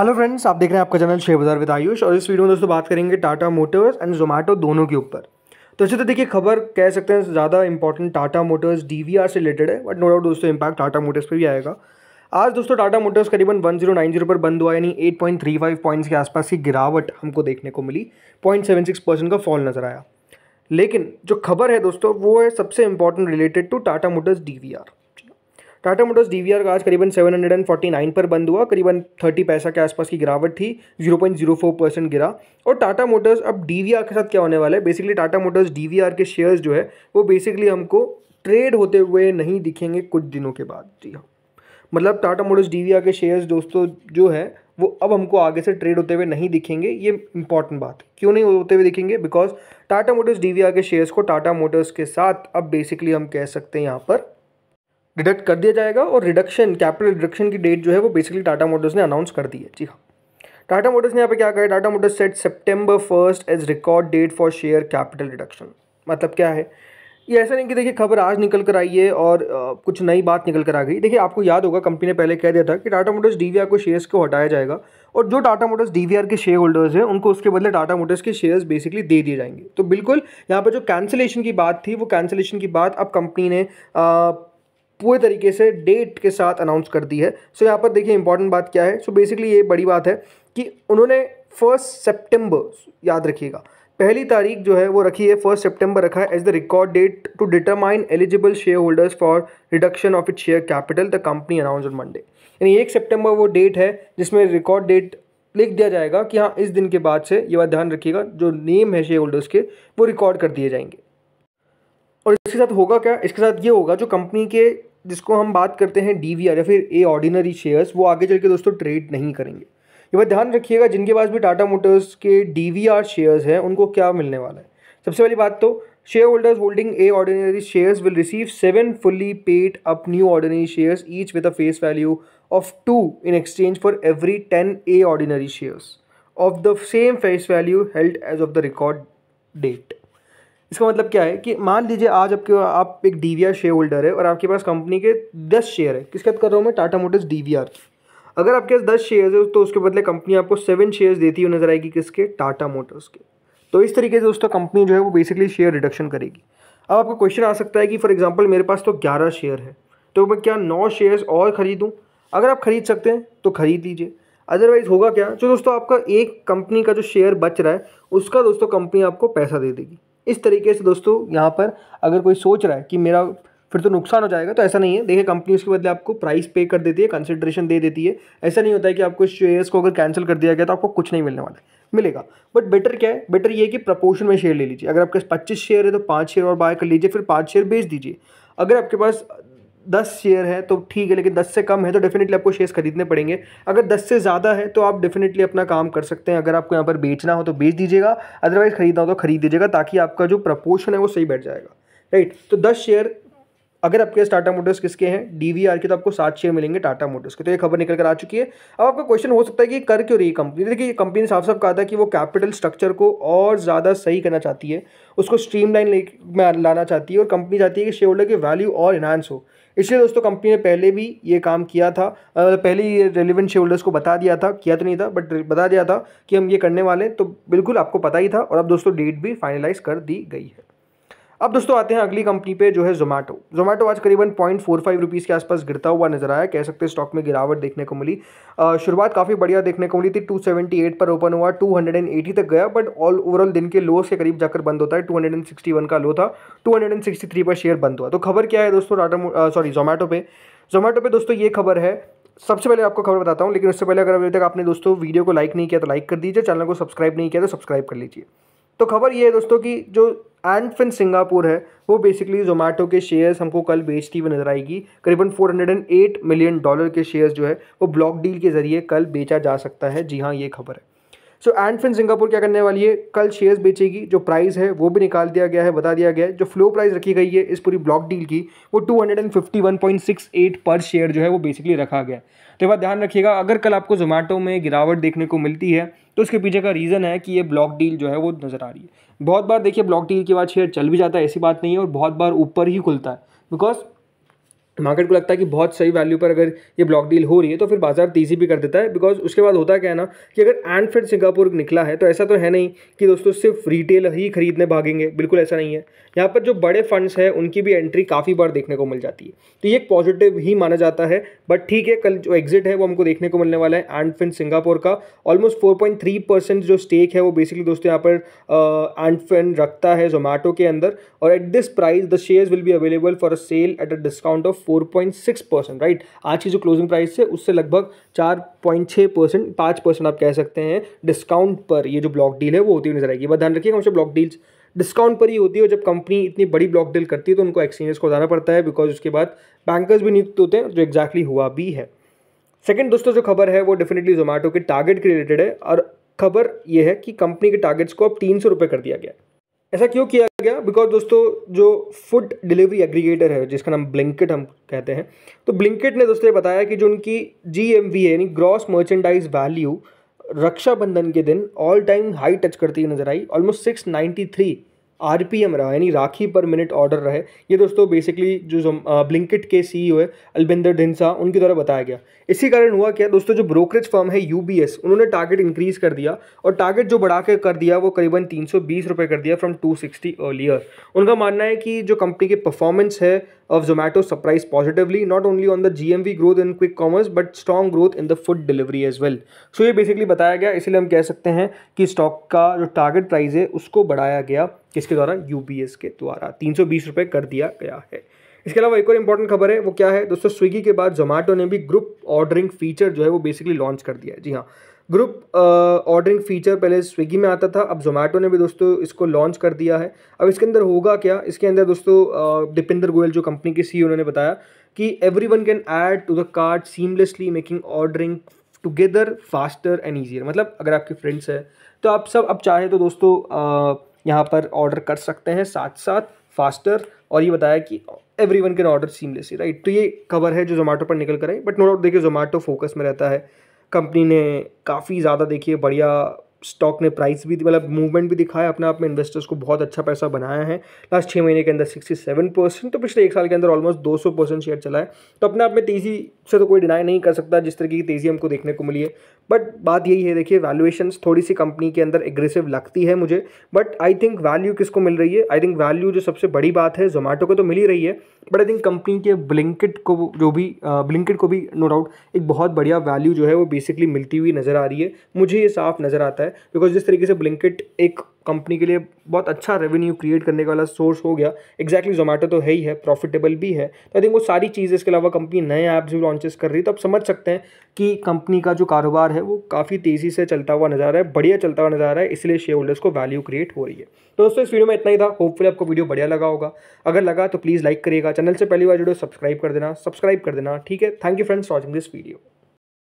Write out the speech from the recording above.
Hello friends आप देख रहे हैं आपका चैनल शेयर बाजार विद आयुष और इस वीडियो में दोस्तों बात करेंगे टाटा मोटर्स एंड जोमेटो दोनों के ऊपर तो ऐसे तो देखिए खबर कह सकते हैं ज़्यादा इंपॉर्टेंट टाटा मोटर्स डी से रिलेटेड है बट नो डाउट दोस्तों इम्पैक्ट टाटा मोटर्स पर भी आएगा आज दोस्तों टाटा मोटर्स करीबन वन जीरो नाइन जीरो पर बंद हुआ यानी eight point three five points के आसपास की गिरावट हमको देखने को मिली पॉइंट सेवन सिक्स परसेंट का फॉल नज़र आया लेकिन जो खबर है दोस्तों वो है सबसे important related to Tata Motors DVR Tata Motors D का आज करीबन 749 पर बंद हुआ करीबन 30 पैसा के आसपास की गिरावट थी 0.04 परसेंट गिरा और टाटा मोटर्स अब डी के साथ क्या होने वाला है बेसिकली टाटा मोटर्स डी के शेयर्स जो है वो बेसिकली हमको ट्रेड होते हुए नहीं दिखेंगे कुछ दिनों के बाद जी हाँ मतलब टाटा मोटर्स डी के शेयर्स दोस्तों जो है वो अब हमको आगे से ट्रेड होते हुए नहीं दिखेंगे ये इंपॉर्टेंट बात क्यों नहीं होते हुए दिखेंगे बिकॉज टाटा मोटर्स डी के शेयर्स को टाटा मोटर्स के साथ अब बेसिकली हम कह सकते हैं यहाँ पर डिडक्ट कर दिया जाएगा और रिडक्शन कैपिटल रिडक्शन की डेट जो है वो बेसिकली टाटा मोटर्स ने अनाउंस कर दी है जी हाँ टाटा मोटर्स ने यहाँ पे क्या कहा Tata Motors set September first as record date for share capital reduction मतलब क्या है ये ऐसा नहीं कि देखिए खबर आज निकल कर आई है और आ, कुछ नई बात निकल कर आ गई देखिए आपको याद होगा कंपनी ने पहले कह दिया था कि टाटा मोटर्स डी को शेयर्स को हटाया जाएगा और जो टाटा मोटर्स डी के शेयर होल्डर्स हैं उनको उसके बदले टाटा मोटर्स के शेयर्स बेसिकली दे दिए जाएंगे तो बिल्कुल यहाँ पर जो कैंसिलेशन की बात थी वो कैंसिलेशन की बात अब कंपनी ने आ, पूरे तरीके से डेट के साथ अनाउंस कर दी है सो यहाँ पर देखिए इंपॉर्टेंट बात क्या है सो बेसिकली ये बड़ी बात है कि उन्होंने फर्स्ट सेप्टेम्बर याद रखिएगा पहली तारीख जो है वो रखी है फर्स्ट सितंबर रखा है as the record date to determine eligible shareholders for reduction of it share capital the company announce on Monday यानी एक सितंबर वो डेट है जिसमें रिकॉर्ड डेट लिख दिया जाएगा कि हाँ इस दिन के बाद से ये बात ध्यान रखिएगा जो नेम है शेयर होल्डर्स के वो रिकॉर्ड कर दिए जाएंगे और इसके साथ होगा क्या इसके साथ ये होगा जो कंपनी के जिसको हम बात करते हैं डी या फिर ए ऑर्डिनरी शेयर्स वो आगे चल के दोस्तों ट्रेड नहीं करेंगे ये बात ध्यान रखिएगा जिनके पास भी टाटा मोटर्स के डी शेयर्स हैं उनको क्या मिलने वाला है सबसे पहली बात तो shareholders holding A ordinary shares will receive seven fully paid up new ordinary shares each with a face value of two in exchange for every ten A ordinary shares of the same face value held as of the record date इसका मतलब क्या है कि मान लीजिए आज आपके आप एक डी शेयर होल्डर है और आपके पास कंपनी के दस शेयर है किसके बात कर रहा हूँ मैं टाटा मोटर्स डी की अगर आपके पास दस शेयर है तो उसके बदले कंपनी आपको सेवन शेयर्स देती हुई नजर आएगी किसके टाटा मोटर्स के तो इस तरीके से दोस्तों कंपनी जो है वो बेसिकली शेयर रिडक्शन करेगी अब आपका क्वेश्चन आ सकता है कि फॉर एग्जाम्पल मेरे पास तो ग्यारह शेयर है तो मैं क्या नौ शेयर्स और खरीदूँ अगर आप खरीद सकते हैं तो खरीद लीजिए अदरवाइज होगा क्या जो दोस्तों आपका एक कंपनी का जो शेयर बच रहा है उसका दोस्तों कंपनी आपको पैसा दे देगी इस तरीके से दोस्तों यहाँ पर अगर कोई सोच रहा है कि मेरा फिर तो नुकसान हो जाएगा तो ऐसा नहीं है देखिए कंपनी उसके बदले आपको प्राइस पे कर देती है कंसिड्रेशन दे देती है ऐसा नहीं होता है कि आपको शेयर्स को अगर कैंसिल कर दिया गया तो आपको कुछ नहीं मिलने वाला है मिलेगा बट बेटर क्या है बेटर ये कि प्रपोर्शन में शेयर ले लीजिए अगर आपके पास पच्चीस शेयर है तो पाँच शेयर और बाय कर लीजिए फिर पाँच शेयर बेच दीजिए अगर आपके पास दस शेयर है तो ठीक है लेकिन दस से कम है तो डेफिनेटली आपको शेयर्स खरीदने पड़ेंगे अगर दस से ज़्यादा है तो आप डेफिनेटली अपना काम कर सकते हैं अगर आपको यहाँ पर बेचना हो तो बेच दीजिएगा अदरवाइज़ खरीदना हो तो खरीद दीजिएगा ताकि आपका जो प्रपोर्शन है वो सही बैठ जाएगा राइट तो दस शेयर अगर आपके टाटा मोटर्स किसके हैं डीवीआर के तो आपको सात छः मिलेंगे टाटा मोटर्स के तो ये खबर निकल कर आ चुकी है अब आपका क्वेश्चन हो सकता है कि कर क्यों रही कंपनी देखिए कंपनी ने साफ साफ कहा था कि वो कैपिटल स्ट्रक्चर को और ज़्यादा सही करना चाहती है उसको स्ट्रीम लाइन लाना चाहती है और कंपनी चाहती है कि शेयर होल्डर की वैल्यू और इन्हांस हो इसलिए दोस्तों कंपनी ने पहले भी ये काम किया था मतलब पहले ये रेलिवेंट शेयर होल्डर्स को बता दिया था किया तो नहीं था बट बता दिया था कि हम ये करने वाले तो बिल्कुल आपको पता ही था और अब दोस्तों डेट भी फाइनलाइज कर दी गई है अब दोस्तों आते हैं अगली कंपनी पे जो है जोमेटो जोमेटो आज करीबन पॉइंट फोर फाइव रुपीज़ के आसपास गिरता हुआ नजर आया कह सकते हैं स्टॉक में गिरावट देखने को मिली शुरुआत काफ़ी बढ़िया देखने को मिली थी टू सेवेंटी एट पर ओपन हुआ टू हंड्रेड एंड एटी तक गया बट ऑल ओवरऑल दिन के लो के करीब जाकर बंद होता है two hundred and sixty one का लो था two hundred and sixty three पर शेयर बंद हुआ तो खबर क्या है दोस्तों टाटा सॉरी जोमेटो पे जोमेटो पे दोस्तों ये खबर है सबसे पहले आपको खबर बताता हूँ लेकिन उससे पहले अगर अभी तक आपने दोस्तों वीडियो को लाइक नहीं किया तो लाइक कर दीजिए चैनल को सब्सक्राइब नहीं किया तो सब्सक्राइब कर लीजिए तो खबर ये है दोस्तों कि जो एंड फिन सिंगापुर है वो बेसिकली जोमेटो के शेयर्स हमको कल बेचती हुई नजर आएगी करीबन 408 मिलियन डॉलर के शेयर्स जो है वो ब्लॉक डील के ज़रिए कल बेचा जा सकता है जी हाँ ये खबर है सो एंड फिन सिंगापुर क्या करने वाली है कल शेयर्स बेचेगी जो प्राइस है वो भी निकाल दिया गया है बता दिया गया है जो फ्लो प्राइस रखी गई है इस पूरी ब्लॉक डील की वो 251.68 पर शेयर जो है वो बेसिकली रखा गया तो बात ध्यान रखिएगा अगर कल आपको जोमेटो में गिरावट देखने को मिलती है तो उसके पीछे का रीज़न है कि ये ब्लॉक डील जो है वो नज़र आ रही है बहुत बार देखिए ब्लॉक डील के बाद शेयर चल भी जाता है ऐसी बात नहीं है और बहुत बार ऊपर ही खुलता है बिकॉज मार्केट को लगता है कि बहुत सही वैल्यू पर अगर ये ब्लॉक डील हो रही है तो फिर बाजार तेजी भी कर देता है बिकॉज उसके बाद होता क्या है ना कि अगर एंड फिर सिंगापुर निकला है तो ऐसा तो है नहीं कि दोस्तों सिर्फ रिटेल ही खरीदने भागेंगे बिल्कुल ऐसा नहीं है यहाँ पर जो बड़े फंड्स हैं उनकी भी एंट्री काफ़ी बार देखने को मिल जाती है तो ये एक पॉजिटिव ही माना जाता है बट ठीक है कल जो एग्जिट है वो हमको देखने को मिलने वाला है एंड फिन सिंगापुर का ऑलमोस्ट फोर जो स्टेक है वो बेसिकली दोस्तों यहाँ पर एंड फिन रखता है जोमेटो के अंदर और at this price the shares will be available for a sale at a discount of four percent right आज की जो क्लोजिंग प्राइस है उससे लगभग चार परसेंट पाँच परसेंट आप कह सकते हैं डिस्काउंट पर ये जो ब्लॉक डील है वो होती हुई नजर आएगी बस ध्यान रखिएगा हमसे ब्लॉक डील्स डिस्काउंट पर ही होती है जब कंपनी इतनी बड़ी ब्लॉक डील करती है तो उनको एक्सचेंजेस को जाना पड़ता है बिकॉज उसके बाद बैंकर्स भी नियुक्त होते हैं जो एक्जैक्टली exactly हुआ भी है सेकंड दोस्तों जो खबर है वो डेफिनेटली जोमेटो के टारगेट के रिलेटेड है और खबर ये है कि कंपनी के टारगेट्स को अब तीन सौ कर दिया गया ऐसा क्यों किया गया बिकॉज दोस्तों जो फूड डिलीवरी एग्रीगेटर है जिसका नाम ब्लिंकेट हम कहते हैं तो ब्लिंकेट ने दोस्तों ये बताया कि जो उनकी जी एम वी यानी ग्रॉस मर्चेंडाइज वैल्यू रक्षाबंधन के दिन ऑल टाइम हाई टच करती हुई नजर आई almost six ninety three R P M रहा यानी राखी पर मिनट ऑर्डर रहे ये दोस्तों बेसिकली जो ब्लिंकिट के सी e है अलबिंदर ढिंसा उनके द्वारा बताया गया इसी कारण हुआ क्या दोस्तों जो ब्रोकरेज फर्म है यू बी एस उन्होंने टारगेट इंक्रीज कर दिया और टारगेट जो बढ़ा के कर दिया वो करीबन तीन सौ बीस रुपये कर दिया फ्रॉम टू सिक्सटी अर्लियर उनका मानना है कि जो कंपनी की परफॉर्मेंस है of Zomato surprised positively not only on the GMV growth in quick commerce but strong growth in the food delivery as well. So ये basically बताया गया इसलिए हम कह सकते हैं कि स्टॉक का जो टारगेट price है उसको बढ़ाया गया किसके द्वारा यू के द्वारा तीन सौ बीस कर दिया गया है इसके अलावा एक और इंपॉर्टेंट खबर है वो क्या है दोस्तों स्विगी के बाद जोमेटो ने भी ग्रुप ऑर्डरिंग फीचर जो है वो बेसिकली लॉन्च कर दिया है जी हाँ ग्रुप ऑर्डरिंग फीचर पहले स्विगी में आता था अब जोमेटो ने भी दोस्तों इसको लॉन्च कर दिया है अब इसके अंदर होगा क्या इसके अंदर दोस्तों दीपेंद्र गोयल जो कंपनी के सी उन्होंने e बताया कि everyone can add to the card seamlessly making ordering together faster and easier मतलब अगर आपके फ्रेंड्स हैं तो आप सब अब चाहे तो दोस्तों यहाँ पर ऑर्डर कर सकते हैं साथ साथ फास्टर और ये बताया कि everyone can order seamlessly right तो ये कवर है जो जोमेटो पर निकल कर आई बट नो डाउट देखिए जोमेटो फोकस में रहता है कंपनी ने काफ़ी ज़्यादा देखिए बढ़िया स्टॉक ने प्राइस भी मतलब मूवमेंट भी दिखाया अपने आप में इन्वेस्टर्स को बहुत अच्छा पैसा बनाया है लास्ट छः महीने के अंदर सिक्सटी सेवन परसेंट तो पिछले एक साल के अंदर ऑलमोस्ट दो सौ परसेंट शेयर चला है तो अपने आप में तेज़ी से तो कोई डिनाई नहीं कर सकता जिस तरीके की तेज़ी हमको देखने को मिली है बट बात यही है देखिए वैल्यूएशन थोड़ी सी कंपनी के अंदर एग्रेसिव लगती है मुझे बट आई थिंक वैल्यू किसको मिल रही है आई थिंक वैल्यू जो सबसे बड़ी बात है जोमेटो को तो मिल ही रही है बट आई थिंक कंपनी के ब्लिंकट को जो भी ब्लिंकट को भी नो डाउट एक बहुत बढ़िया वैल्यू जो है वो बेसिकली मिलती हुई नज़र आ रही है मुझे ये साफ नज़र आता है बिकॉज जिस तरीके से ब्लिंकट एक कंपनी के लिए बहुत अच्छा रेवेन्यू क्रिएट करने वाला सोर्स हो गया एक्जैक्टली जोमेटो तो है ही है प्रॉफिटेबल भी है तो आई थिंक वो सारी चीज़ें इसके अलावा कंपनी नए ऐप्स भी लॉन्चेस कर रही है तो आप समझ सकते हैं कि कंपनी का जो कारोबार है वो काफ़ी तेज़ी से चलता हुआ रहा है बढ़िया चलता हुआ नज़र रहा है इसलिए शेयर होल्डर्स को वैल्यू क्रिएट हो रही है तो दोस्तों इस वीडियो में इतना ही था होपफुली आपको वीडियो बढ़िया लगा होगा अगर लगा तो प्लीज़ लाइक करिएगा चैनल से पहली बार जुड़े सब्सक्राइब कर देना सब्सक्राइब कर देना ठीक है thank you friends watching this video